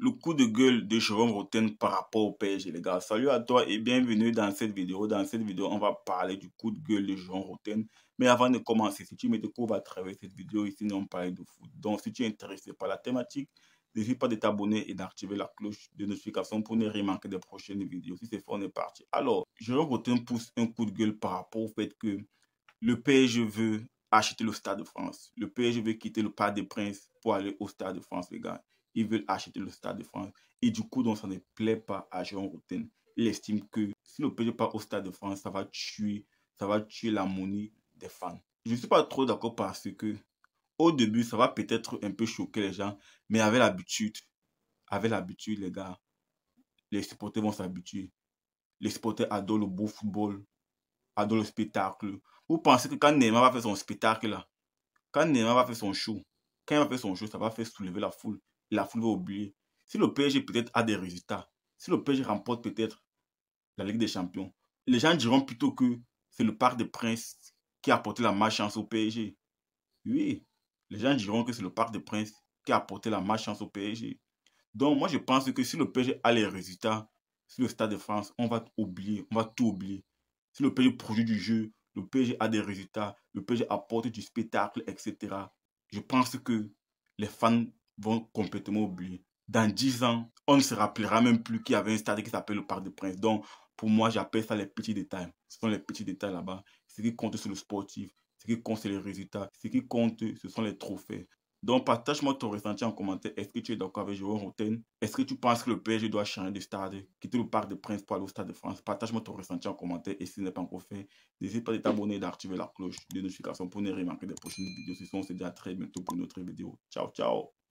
le coup de gueule de Jérôme Roten par rapport au PSG, les gars. Salut à toi et bienvenue dans cette vidéo. Dans cette vidéo, on va parler du coup de gueule de Jérôme Roten. Mais avant de commencer, si tu de découvres à travers cette vidéo, ici, on parle de foot. Donc, si tu es intéressé par la thématique, n'hésite pas de t'abonner et d'activer la cloche de notification pour ne rien manquer des prochaines vidéos. Si c'est fait, on est parti. Alors, Jérôme Roten pousse un coup de gueule par rapport au fait que le PSG veut acheter le Stade de France. Le PSG veut quitter le Parc des Princes pour aller au Stade de France, les gars ils veulent acheter le Stade de France. Et du coup, donc, ça ne plaît pas à jean Routin. Il estime que si ne payons pas au Stade de France, ça va tuer, ça va tuer l'harmonie des fans. Je ne suis pas trop d'accord parce que au début, ça va peut-être un peu choquer les gens, mais avec l'habitude, avec l'habitude, les gars, les supporters vont s'habituer. Les supporters adorent le beau football, adorent le spectacle. Vous pensez que quand Neymar va faire son spectacle là, quand Neymar va faire son show, quand il va faire son show, ça va faire soulever la foule la foule va oublier. Si le PSG peut-être a des résultats, si le PSG remporte peut-être la Ligue des Champions, les gens diront plutôt que c'est le Parc des Princes qui a apporté la malchance au PSG. Oui, les gens diront que c'est le Parc des Princes qui a apporté la malchance au PSG. Donc moi je pense que si le PSG a les résultats sur le Stade de France, on va oublier, on va tout oublier. Si le PSG produit du jeu, le PSG a des résultats, le PSG apporte du spectacle, etc. Je pense que les fans vont complètement oublier. Dans 10 ans, on ne se rappellera même plus qu'il y avait un stade qui s'appelle le Parc des Princes. Donc, pour moi, j'appelle ça les petits détails. Ce sont les petits détails là-bas. Ce qui compte, c'est le sportif. Ce qui compte, c'est les résultats. Ce qui compte, ce sont les trophées. Donc, partage-moi ton ressenti en commentaire. Est-ce que tu es d'accord avec Jérôme Roten Est-ce que tu penses que le PSG doit changer de stade, quitter le Parc des Princes pour aller au Stade de France Partage-moi ton ressenti en commentaire. Et si ce n'est pas encore fait, n'hésite pas à t'abonner et d'activer la cloche de notification pour ne rien manquer des prochaines vidéos. se dit à très bientôt pour une autre vidéo. Ciao, ciao